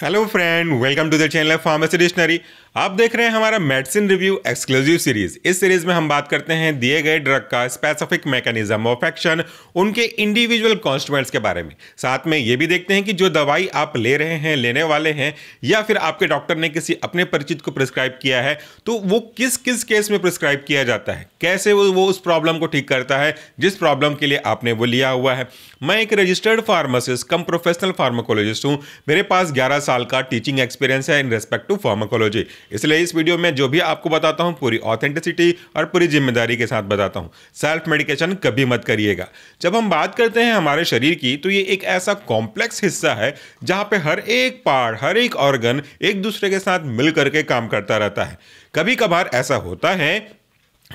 Hello friend, welcome to the channel of Pharmacy Dictionary. आप देख रहे हैं हमारा मेडिसिन रिव्यू एक्सक्लूसिव सीरीज इस सीरीज में हम बात करते हैं दिए गए ड्रग का स्पेसिफिक मैकेनिज्म ऑफ एक्शन उनके इंडिविजुअल कॉन्स्टिट्यूएंट्स के बारे में साथ में ये भी देखते हैं कि जो दवाई आप ले रहे हैं लेने वाले हैं या फिर आपके डॉक्टर ने किसी अपने परिचित को प्रिस्क्राइब किया है तो वो किस किस केस में प्रिस्क्राइब किया जाता है कैसे वो वो उस प्रॉब्लम को ठीक करता है जिस प्रॉब्लम के लिए आपने वो लिया हुआ है मैं एक registered pharmacist cum professional pharmacologist हूँ मेरे पास ग्यारह साल का टीचिंग एक्सपीरियंस है इन रेस्पेक्ट टू फार्माकोलॉजी इसलिए इस वीडियो में जो भी आपको बताता हूँ पूरी ऑथेंटिसिटी और पूरी जिम्मेदारी के साथ बताता हूँ सेल्फ मेडिकेशन कभी मत करिएगा जब हम बात करते हैं हमारे शरीर की तो ये एक ऐसा कॉम्प्लेक्स हिस्सा है जहाँ पे हर एक पार्ट हर एक ऑर्गन एक दूसरे के साथ मिल करके काम करता रहता है कभी कभार ऐसा होता है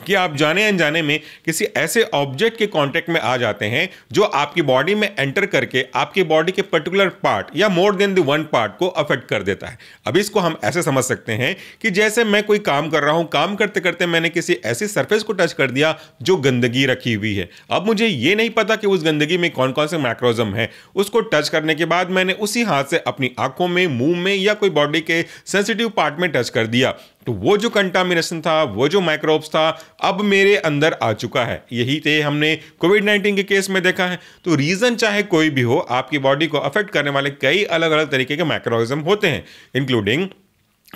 कि आप जाने अनजाने में किसी ऐसे ऑब्जेक्ट के कांटेक्ट में आ जाते हैं जो आपकी बॉडी में एंटर करके आपकी बॉडी के पर्टिकुलर पार्ट या more than the one part को अफेक्ट कर देता है अब इसको हम ऐसे समझ सकते हैं कि जैसे मैं कोई काम कर रहा हूँ काम करते करते मैंने किसी ऐसी सरफेस को टच कर दिया जो गंदगी रखी हुई है अब मुझे ये नहीं पता कि उस गंदगी में कौन कौन से माइक्रोजम है उसको टच करने के बाद मैंने उसी हाथ से अपनी आंखों में मुंह में या कोई बॉडी के सेंसिटिव पार्ट में टच कर दिया तो वो जो कंटामिनेशन था वो जो माइक्रोब्स था अब मेरे अंदर आ चुका है यही थे हमने कोविड नाइन्टीन के केस में देखा है तो रीज़न चाहे कोई भी हो आपकी बॉडी को अफेक्ट करने वाले कई अलग अलग तरीके के माइक्रोविज्म होते हैं including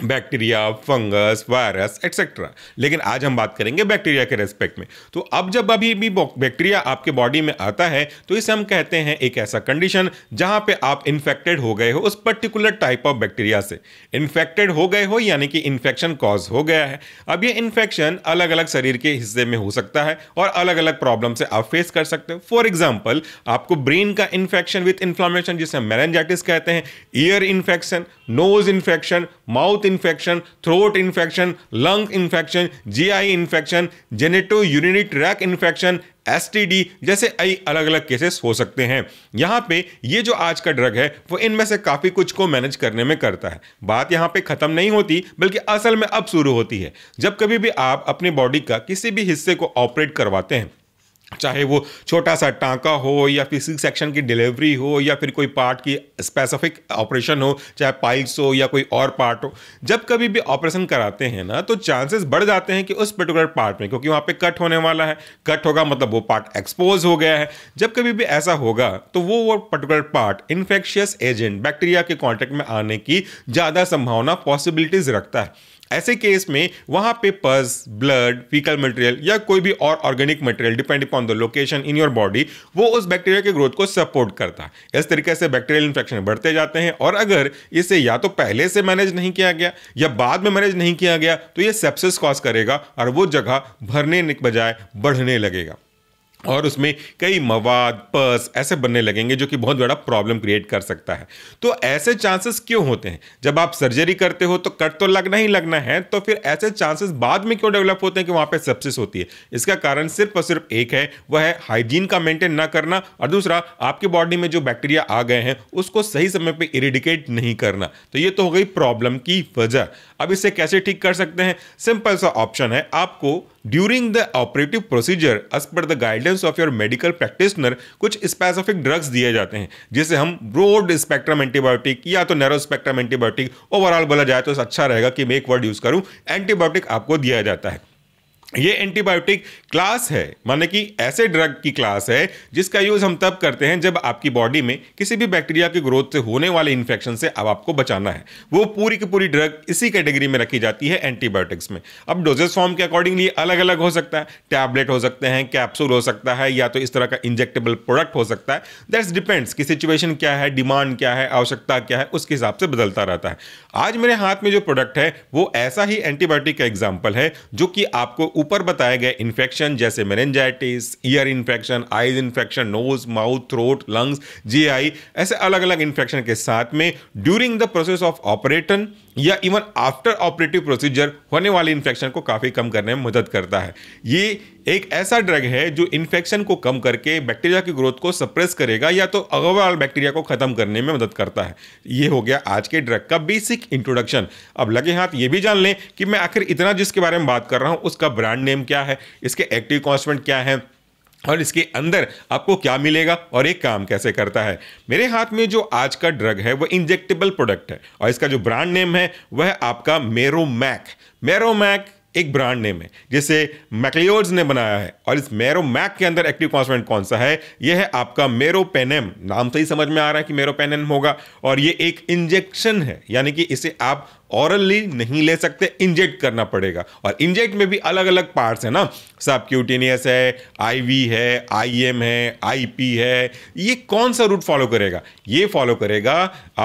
bacteria fungus virus etcetera लेकिन आज हम बात करेंगे बैक्टीरिया के रेस्पेक्ट में तो अब जब अभी भी बैक्टीरिया आपके बॉडी में आता है तो इसे हम कहते हैं एक ऐसा कंडीशन जहां पे आप इन्फेक्टेड हो गए हो उस पर्टिकुलर टाइप ऑफ बैक्टीरिया से इन्फेक्टेड हो गए हो यानी कि इन्फेक्शन कॉज हो गया है अब ये इन्फेक्शन अलग अलग शरीर के हिस्से में हो सकता है और अलग अलग प्रॉब्लम से आप फेस कर सकते हो फॉर एग्जाम्पल आपको ब्रेन का इन्फेक्शन विथ इन्फ्लामेशन जिसे हम मैरेंजाइटिस कहते हैं ear infection nose infection mouth infection throat infection lung infection GI infection genito urinary tract infection STD जैसे कई अलग अलग केसेस हो सकते हैं यहाँ पे ये जो आज का ड्रग है वो इनमें से काफ़ी कुछ को मैनेज करने में करता है बात यहाँ पे ख़त्म नहीं होती बल्कि असल में अब शुरू होती है जब कभी भी आप अपनी बॉडी का किसी भी हिस्से को ऑपरेट करवाते हैं चाहे वो छोटा सा टांका हो या फिर सी सेक्शन की डिलीवरी हो या फिर कोई पार्ट की स्पेसिफिक ऑपरेशन हो चाहे पाइल्स हो या कोई और पार्ट हो जब कभी भी ऑपरेशन कराते हैं ना तो चांसेस बढ़ जाते हैं कि उस पर्टिकुलर पार्ट में क्योंकि वहाँ पे कट होने वाला है कट होगा मतलब वो पार्ट एक्सपोज हो गया है जब कभी भी ऐसा होगा तो वो वो particular part infectious agent bacteria के कॉन्टैक्ट में आने की ज़्यादा संभावना पॉसिबिलिटीज़ रखता है ऐसे केस में वहां पे पस ब्लड फीकल मटेरियल या कोई भी और organic material depend upon the location in your body वो उस बैक्टीरिया के ग्रोथ को सपोर्ट करता है इस तरीके से बैक्टीरियल इन्फेक्शन बढ़ते जाते हैं और अगर इसे या तो पहले से मैनेज नहीं किया गया या बाद में मैनेज नहीं किया गया तो ये सेप्सिस कॉज करेगा और वो जगह भरने बजाय बढ़ने लगेगा और उसमें कई मवाद पर्स ऐसे बनने लगेंगे जो कि बहुत बड़ा प्रॉब्लम क्रिएट कर सकता है तो ऐसे चांसेस क्यों होते हैं जब आप सर्जरी करते हो तो कट तो लगना ही लगना है तो फिर ऐसे चांसेस बाद में क्यों डेवलप होते हैं कि वहाँ पे sepsis होती है इसका कारण सिर्फ और सिर्फ एक है वह है हाइजीन का मेंटेन ना करना और दूसरा आपकी बॉडी में जो बैक्टीरिया आ गए हैं उसको सही समय पर इरिडिकेट नहीं करना तो ये तो हो गई प्रॉब्लम की वजह अब इसे कैसे ठीक कर सकते हैं सिंपल सा ऑप्शन है आपको during the operative procedure as per the guidance of your medical practitioner कुछ स्पेसिफिक ड्रग्स दिए जाते हैं जिसे हम ब्रोड स्पेक्ट्रम एंटीबायोटिक या तो नैरो स्पेक्ट्रम एंटीबायोटिक ओवरऑल बोला जाए तो अच्छा रहेगा कि मैं एक वर्ड यूज करूं एंटीबायोटिक आपको दिया जाता है ये एंटीबायोटिक क्लास है माने कि ऐसे ड्रग की क्लास है जिसका यूज़ हम तब करते हैं जब आपकी बॉडी में किसी भी बैक्टीरिया की ग्रोथ से होने वाले इन्फेक्शन से अब आपको बचाना है वो पूरी की पूरी ड्रग इसी कैटेगरी में रखी जाती है एंटीबायोटिक्स में अब डोजेस फॉर्म के अकॉर्डिंगली अलग अलग हो सकता है टैबलेट हो सकते हैं कैप्सूल हो सकता है या तो इस तरह का इंजेक्टेबल प्रोडक्ट हो सकता है दैट्स डिपेंड्स कि सिचुएशन क्या है डिमांड क्या है आवश्यकता क्या है उसके हिसाब से बदलता रहता है आज मेरे हाथ में जो प्रोडक्ट है वो ऐसा ही एंटीबायोटिक का एग्जाम्पल है जो कि आपको ऊपर बताए गए इन्फेक्शन जैसे meningitis ear infection eyes infection nose mouth throat lungs GI ऐसे अलग अलग इन्फेक्शन के साथ में during the process of operation या इवन आफ्टर ऑपरेटिव प्रोसीजर होने वाले इन्फेक्शन को काफ़ी कम करने में मदद करता है ये एक ऐसा ड्रग है जो इन्फेक्शन को कम करके बैक्टीरिया की ग्रोथ को सप्रेस करेगा या तो ओवरऑल बैक्टीरिया को ख़त्म करने में मदद करता है ये हो गया आज के ड्रग का बेसिक इंट्रोडक्शन अब लगे हाथ ये भी जान लें कि मैं आखिर इतना जिसके बारे में बात कर रहा हूँ उसका ब्रांड नेम क्या है इसके एक्टिव कॉन्स्टेंट क्या है और इसके अंदर आपको क्या मिलेगा और एक काम कैसे करता है मेरे हाथ में जो आज का ड्रग है वो इंजेक्टेबल प्रोडक्ट है और इसका जो ब्रांड नेम है वह आपका मेरोमैक मेरोमैक एक ब्रांड नेम है जिसे मैकलियोर्स ने बनाया है और इस मेरो मैक के अंदर एक्टिव कॉन्सेंट कौन सा है यह है आपका पेनेम नाम से तो ही समझ में आ रहा है कि मेरोपेनेम होगा और ये एक इंजेक्शन है यानी कि इसे आप ऑरली नहीं ले सकते इंजेक्ट करना पड़ेगा और इंजेक्ट में भी अलग अलग पार्ट्स हैं ना सबक्यूटेनियस है आईवी है आईएम है आईपी है ये कौन सा रूट फॉलो करेगा ये फॉलो करेगा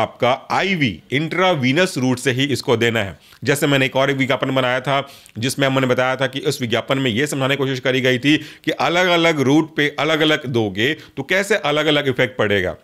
आपका आईवी इंट्रावीनस रूट से ही इसको देना है जैसे मैंने एक और एक विज्ञापन बनाया था जिसमें हमने बताया था कि उस विज्ञापन में यह समझाने की कोशिश करी गई थी कि अलग अलग रूट पे अलग अलग दोगे तो कैसे अलग अलग इफेक्ट पड़ेगा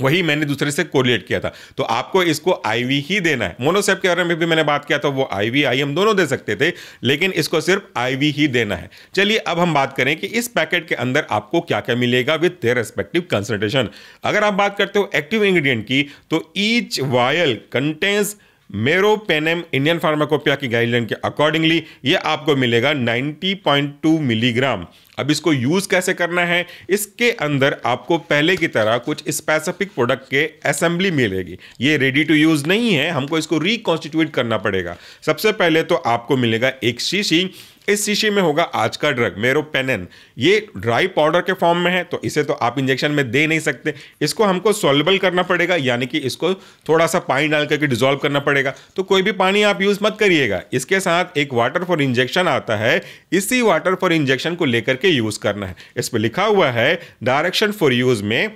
वही मैंने दूसरे से कोरिलेट किया था तो आपको इसको आईवी ही देना है मोनोसेप के बारे में भी मैंने बात किया था वो आईवी आई हम दोनों दे सकते थे लेकिन इसको सिर्फ आईवी ही देना है चलिए अब हम बात करें कि इस पैकेट के अंदर आपको क्या क्या मिलेगा विथ देयर रेस्पेक्टिव कंसनट्रेशन अगर आप बात करते हो एक्टिव इंग्रेडिएंट की तो each vial contains meropenem Indian pharmacopoeia की गाइडलाइन के अकॉर्डिंगली ये आपको मिलेगा 90.2 मिलीग्राम अब इसको यूज़ कैसे करना है इसके अंदर आपको पहले की तरह कुछ स्पेसिफिक प्रोडक्ट के असेंबली मिलेगी ये रेडी टू यूज़ नहीं है हमको इसको रिकॉन्स्टिट्यूट करना पड़ेगा सबसे पहले तो आपको मिलेगा एक शीशी इस शीशी में होगा आज का ड्रग मेरोपेनेन ये ड्राई पाउडर के फॉर्म में है तो इसे तो आप इंजेक्शन में दे नहीं सकते इसको हमको सोलेबल करना पड़ेगा यानी कि इसको थोड़ा सा पानी डाल करके डिजोल्व करना पड़ेगा तो कोई भी पानी आप यूज़ मत करिएगा इसके साथ एक वाटर फॉर इंजेक्शन आता है इसी वाटर फॉर इंजेक्शन को लेकर के यूज़ करना है इस पर लिखा हुआ है डायरेक्शन फॉर यूज़ में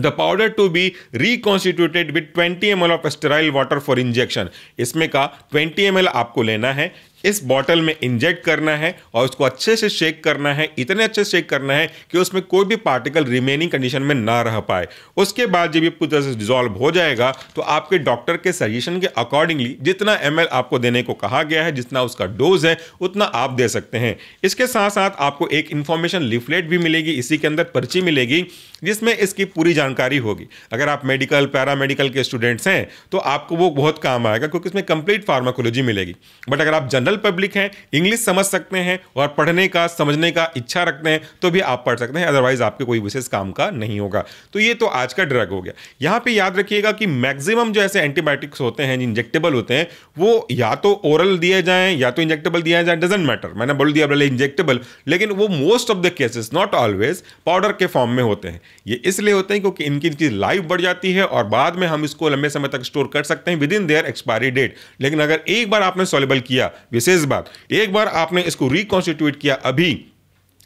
the powder to be reconstituted with 20 M of sterile water for injection इसमें का 20 एम आपको लेना है इस बॉटल में इंजेक्ट करना है और उसको अच्छे से शेक करना है इतने अच्छे से शेक करना है कि उसमें कोई भी पार्टिकल रिमेनिंग कंडीशन में ना रह पाए उसके बाद जब ये पूरी तरह से डिजॉल्व हो जाएगा तो आपके डॉक्टर के सजेशन के अकॉर्डिंगली जितना एम आपको देने को कहा गया है जितना उसका डोज है उतना आप दे सकते हैं इसके साथ साथ आपको एक इन्फॉर्मेशन लिफलेट भी मिलेगी इसी के अंदर पर्ची मिलेगी जिसमें इसकी पूरी जानकारी होगी अगर आप मेडिकल पैरामेडिकल के स्टूडेंट्स हैं तो आपको वो बहुत काम आएगा क्योंकि इसमें कंप्लीट फार्माकोलॉजी मिलेगी बट अगर आप जनरल पब्लिक हैं इंग्लिश समझ सकते हैं और पढ़ने का समझने का इच्छा रखते हैं तो भी आप पढ़ सकते हैं अदरवाइज आपके कोई विशेष काम का नहीं होगा तो ये तो आज का ड्रग हो गया यहाँ पर याद रखिएगा कि मैक्सिमम जो ऐसे एंटीबायोटिक्स होते हैं इंजेक्टेबल होते हैं वो या तो ओरल दिए जाएँ या तो इंजेक्टेबल दिया जाए डजेंट मैटर मैंने बोल दिया इंजेक्टेबल लेकिन वो most of the cases not always powder के फॉर्म में होते हैं ये इसलिए होते हैं क्योंकि इनकी इनकी लाइफ बढ़ जाती है और बाद में हम इसको लंबे समय तक स्टोर कर सकते हैं within their expiry date लेकिन अगर एक बार आपने सॉलेबल किया विशेष बात एक बार आपने इसको रिकॉन्स्टिट्यूट किया अभी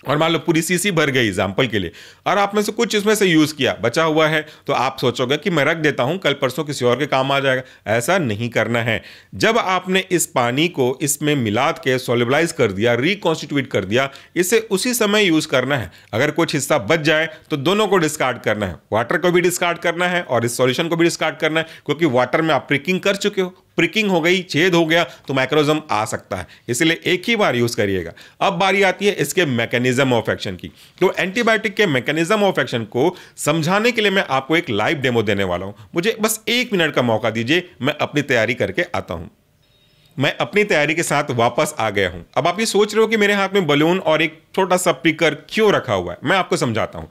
और मान लो पूरी सीसी भर गई एग्जाम्पल के लिए और आप में से कुछ इसमें से यूज़ किया बचा हुआ है तो आप सोचोगे कि मैं रख देता हूँ कल परसों किसी और के काम आ जाएगा ऐसा नहीं करना है जब आपने इस पानी को इसमें मिला के सोलिबलाइज कर दिया रिकॉन्स्टिट्यूट कर दिया इसे उसी समय यूज़ करना है अगर कुछ हिस्सा बच जाए तो दोनों को डिस्कार्ड करना है वाटर को भी डिस्कार्ड करना है और इस सोल्यूशन को भी डिस्कार्ड करना है क्योंकि वाटर में आप प्रिकिंग कर चुके हो प्रिकिंग हो गई छेद हो गया तो माइक्रोजम आ सकता है इसलिए एक ही बार यूज़ करिएगा अब बारी आती है इसके मैकेनिज्म ऑफ एक्शन की तो एंटीबायोटिक के मैकेनिज्म ऑफ एक्शन को समझाने के लिए मैं आपको एक लाइव डेमो देने वाला हूं मुझे बस एक मिनट का मौका दीजिए मैं अपनी तैयारी करके आता हूं मैं अपनी तैयारी के साथ वापस आ गया हूं अब आप ये सोच रहे हो कि मेरे हाथ में बलून और एक छोटा सा पिकर क्यों रखा हुआ है मैं आपको समझाता हूं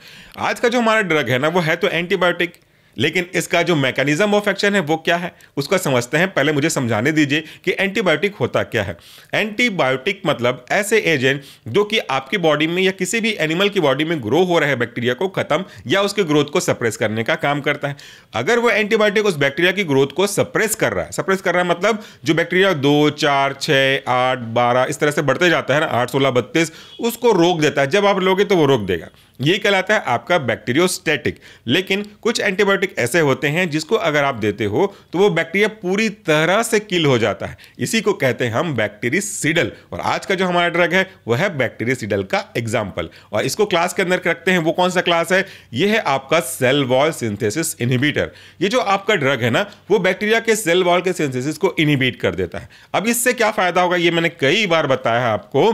आज का जो हमारा ड्रग है ना वो है तो एंटीबायोटिक लेकिन इसका जो मैकेनिज्म ऑफ एक्शन है वो क्या है उसका समझते हैं पहले मुझे समझाने दीजिए कि एंटीबायोटिक होता क्या है एंटीबायोटिक मतलब ऐसे एजेंट जो कि आपकी बॉडी में या किसी भी एनिमल की बॉडी में ग्रो हो रहे बैक्टीरिया को खत्म या उसके ग्रोथ को सप्रेस करने का काम करता है अगर वो एंटीबायोटिक उस बैक्टीरिया की ग्रोथ को सप्रेस कर रहा है सप्रेस कर रहा है मतलब जो बैक्टीरिया दो चार छः आठ बारह इस तरह से बढ़ते जाता है ना आठ सोलह बत्तीस उसको रोक देता है जब आप लोगे तो वो रोक देगा ये कहलाता है आपका बैक्टीरियोस्टेटिक लेकिन कुछ एंटीबायोटिक ऐसे होते हैं जिसको अगर आप देते हो तो वो बैक्टीरिया पूरी तरह से किल हो जाता है इसी को कहते हैं हम बैक्टीरिसीडल और आज का जो हमारा ड्रग है वह है बैक्टीरिसीडल का एग्जाम्पल और इसको क्लास के अंदर रखते हैं वो कौन सा क्लास है ये है आपका सेल वॉल सिंथेसिस इनहिबिटर ये जो आपका ड्रग है ना वो बैक्टीरिया के सेल वॉल के सिंथेसिस को इनहिबिट कर देता है अब इससे क्या फायदा होगा ये मैंने कई बार बताया आपको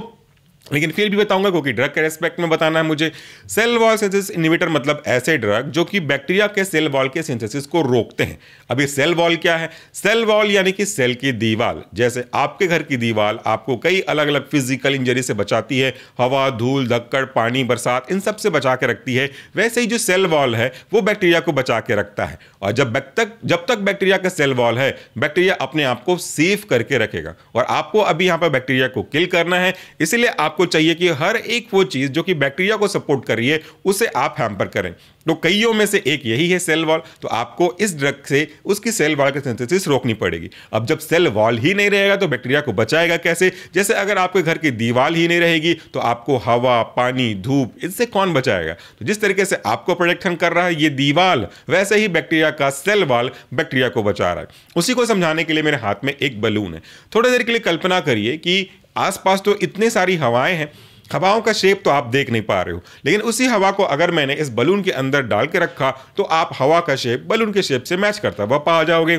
लेकिन फिर भी बताऊंगा क्योंकि ड्रग के रेस्पेक्ट में बताना है मुझे सेल वॉल सिंथेसिस इनिवेटर मतलब ऐसे ड्रग जो कि बैक्टीरिया के सेल वॉल के सिंथेसिस को रोकते हैं अभी सेल वॉल क्या है सेल वॉल यानी कि सेल की दीवार जैसे आपके घर की दीवार आपको कई अलग अलग फिजिकल इंजरी से बचाती है हवा धूल धक्कड़ पानी बरसात इन सब से बचा के रखती है वैसे ही जो सेल वॉल है वो बैक्टीरिया को बचा के रखता है और जब तक जब तक बैक्टीरिया का सेल वॉल है बैक्टीरिया अपने आप को सेफ करके रखेगा और आपको अभी यहाँ पर बैक्टीरिया को किल करना है इसीलिए आपको आपको चाहिए कि हर एक वो चीज़ जो कि बैक्टीरिया को सपोर्ट कर रही है उसे आप हैम्पर करें तो कईयों में से एक यही है सेल वॉल तो आपको इस ड्रग से उसकी सेल वॉल की सिंथेसिस रोकनी पड़ेगी अब जब सेल वॉल ही नहीं रहेगा तो बैक्टीरिया को बचाएगा कैसे जैसे अगर आपके घर की दीवार ही नहीं रहेगी तो आपको हवा पानी धूप इससे कौन बचाएगा तो जिस तरीके से आपको प्रोटेक्शन कर रहा है ये दीवाल वैसे ही बैक्टीरिया का सेल वॉल बैक्टीरिया को बचा रहा है उसी को समझाने के लिए मेरे हाथ में एक बलून है थोड़ी देर के लिए कल्पना करिए कि आसपास तो इतने सारी हवाएं हैं हवाओं का शेप तो आप देख नहीं पा रहे हो लेकिन उसी हवा को अगर मैंने इस बलून के अंदर डाल के रखा तो आप हवा का शेप बलून के शेप से मैच करता हुआ पा जाओगे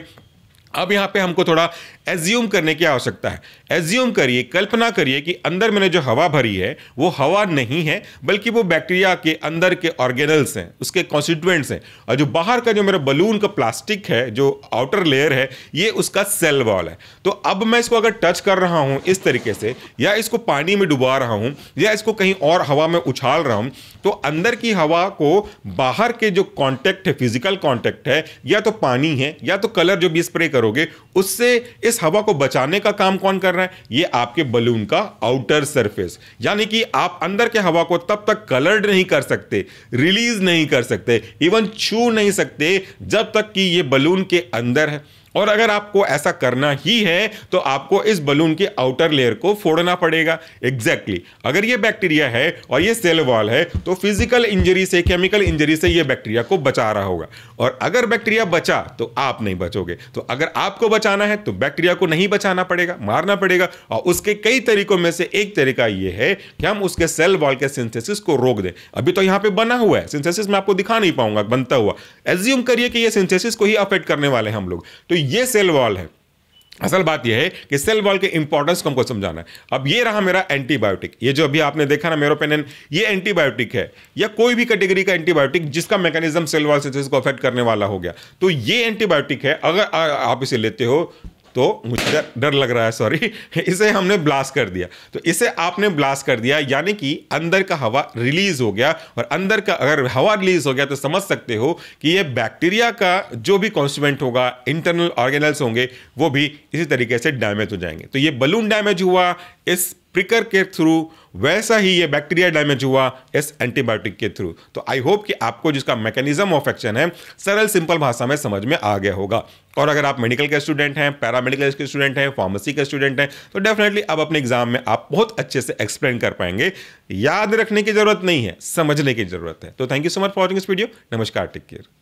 अब यहाँ पे हमको थोड़ा एज्यूम करने की आवश्यकता है एज्यूम करिए कल्पना करिए कि अंदर मैंने जो हवा भरी है वो हवा नहीं है बल्कि वो बैक्टीरिया के अंदर के ऑर्गेनल्स हैं उसके कॉन्स्टिट्यूएंट्स हैं और जो बाहर का जो मेरा बलून का प्लास्टिक है जो आउटर लेयर है ये उसका सेल वॉल है तो अब मैं इसको अगर टच कर रहा हूँ इस तरीके से या इसको पानी में डुबा रहा हूँ या इसको कहीं और हवा में उछाल रहा हूँ तो अंदर की हवा को बाहर के जो कॉन्टैक्ट है फिजिकल कॉन्टैक्ट है या तो पानी है या तो कलर जो भी स्प्रे कर करोगे उससे इस हवा को बचाने का काम कौन कर रहा है ये आपके बलून का आउटर सरफेस यानी कि आप अंदर के हवा को तब तक कलर्ड नहीं कर सकते रिलीज नहीं कर सकते इवन छू नहीं सकते जब तक कि ये बलून के अंदर है और अगर आपको ऐसा करना ही है तो आपको इस बलून के आउटर लेयर को फोड़ना पड़ेगा एग्जैक्टली exactly. अगर ये बैक्टीरिया है और ये सेल वॉल है तो फिजिकल इंजरी से केमिकल इंजरी से ये बैक्टीरिया को बचा रहा होगा और अगर बैक्टीरिया बचा तो आप नहीं बचोगे तो अगर आपको बचाना है तो बैक्टीरिया को नहीं बचाना पड़ेगा मारना पड़ेगा और उसके कई तरीकों में से एक तरीका ये है कि हम उसके सेल वॉल के सिंथेसिस को रोक दें अभी तो यहाँ पे बना हुआ है सिंथेसिस मैं आपको दिखा नहीं पाऊंगा बनता हुआ एज्यूम करिए कि ये सिंथेसिस को ही अफेक्ट करने वाले हैं हम लोग तो ये सेल वॉल है असल बात यह है कि सेल वॉल के इंपॉर्टेंस को हमको समझाना है अब ये रहा मेरा एंटीबायोटिक ये जो अभी आपने देखा ना मेरोपेनिन ये एंटीबायोटिक है या कोई भी कैटेगरी का एंटीबायोटिक जिसका मैकेनिज्म सेल वॉल सिंथेसिस को अफेक्ट करने वाला हो गया तो ये एंटीबायोटिक है अगर आप इसे लेते हो तो मुझे डर लग रहा है सॉरी इसे हमने ब्लास्ट कर दिया तो इसे आपने ब्लास्ट कर दिया यानी कि अंदर का हवा रिलीज हो गया और अंदर का अगर हवा रिलीज हो गया तो समझ सकते हो कि ये बैक्टीरिया का जो भी कॉन्स्टिट्यूंट होगा इंटरनल ऑर्गेनल्स होंगे वो भी इसी तरीके से डैमेज हो जाएंगे तो ये बलून डैमेज हुआ इस प्रिकर के थ्रू वैसा ही ये बैक्टीरिया डैमेज हुआ इस एंटीबायोटिक के थ्रू तो आई होप कि आपको जिसका मैकेनिज्म ऑफ एक्शन है सरल सिंपल भाषा में समझ में आ गया होगा और अगर आप मेडिकल के स्टूडेंट हैं पैरामेडिकल के स्टूडेंट हैं फार्मेसी के स्टूडेंट हैं तो डेफिनेटली अब अपने एग्जाम में आप बहुत अच्छे से एक्सप्लेन कर पाएंगे याद रखने की जरूरत नहीं है समझने की जरूरत है तो thank you so much for watching इस वीडियो नमस्कार टेक केयर